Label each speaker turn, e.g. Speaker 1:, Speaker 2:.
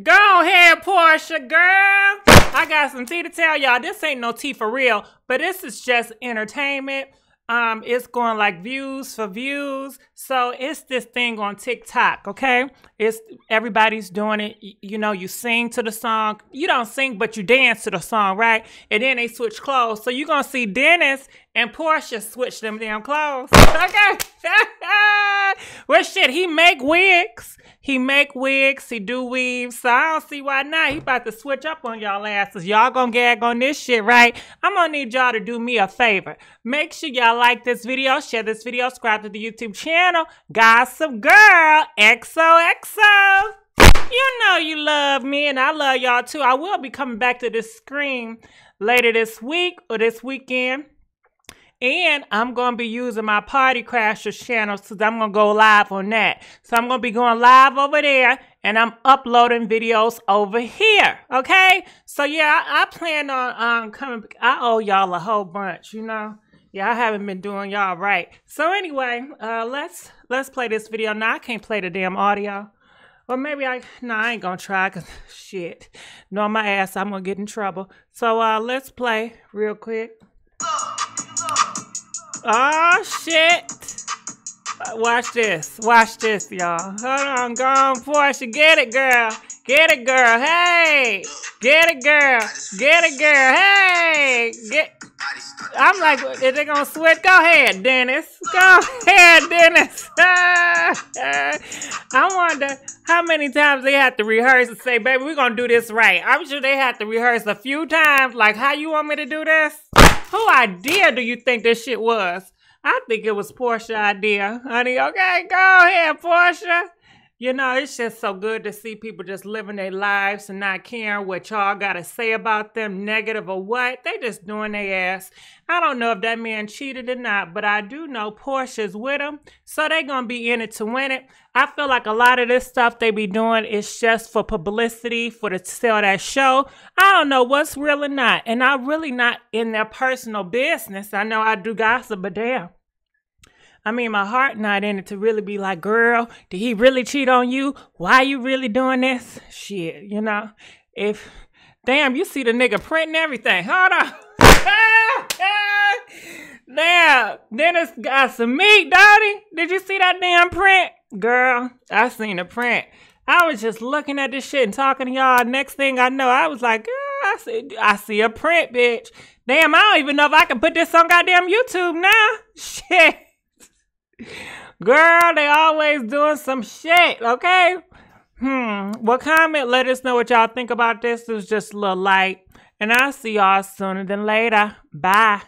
Speaker 1: Go ahead, Portia, girl. I got some tea to tell y'all. This ain't no tea for real, but this is just entertainment. Um, it's going like views for views. So it's this thing on TikTok, okay? It's everybody's doing it. You, you know, you sing to the song. You don't sing, but you dance to the song, right? And then they switch clothes. So you're gonna see Dennis and Portia switch them damn clothes. Okay. well shit, he make wigs. He make wigs, he do weaves. So I don't see why not. He about to switch up on y'all asses. Y'all gonna gag on this shit, right? I'm gonna need y'all to do me a favor. Make sure y'all like this video, share this video, subscribe to the YouTube channel. Gossip Girl XOXO. You know you love me and I love y'all too. I will be coming back to this screen later this week or this weekend. And I'm going to be using my Party Crashers channel since I'm going to go live on that. So I'm going to be going live over there and I'm uploading videos over here. Okay? So yeah, I, I plan on um, coming. I owe y'all a whole bunch, you know? Yeah, I haven't been doing y'all right. So anyway, uh, let's let's play this video. Now I can't play the damn audio. Or maybe I, no, I ain't gonna try, cause shit. No, my ass, I'm gonna get in trouble. So uh, let's play real quick. Oh, shit. Watch this. Watch this, y'all. Hold on. Go on, it. Get it, girl. Get it, girl. Hey. Get it, girl. Get it, girl. Hey. Get. I'm like, is it gonna switch? Go ahead, Dennis. Go ahead, Dennis. I wonder how many times they have to rehearse and say, baby, we're gonna do this right. I'm sure they have to rehearse a few times. Like, how you want me to do this? Who idea do you think this shit was? I think it was Portia idea, honey. Okay, go ahead, Portia. You know, it's just so good to see people just living their lives and not caring what y'all got to say about them, negative or what. They just doing their ass. I don't know if that man cheated or not, but I do know Portia's with him, so they going to be in it to win it. I feel like a lot of this stuff they be doing is just for publicity, for to sell that show. I don't know what's real or not, and I'm really not in their personal business. I know I do gossip, but damn. I mean, my heart not in it to really be like, girl, did he really cheat on you? Why you really doing this? Shit, you know? If, damn, you see the nigga printing everything. Hold on. damn, Dennis got some meat, Dottie. Did you see that damn print? Girl, I seen the print. I was just looking at this shit and talking to y'all. Next thing I know, I was like, girl, I see, I see a print, bitch. Damn, I don't even know if I can put this on goddamn YouTube now. Shit. Girl, they always doing some shit, okay? Hmm. Well, comment, let us know what y'all think about this. It was just a little light. And I'll see y'all sooner than later. Bye.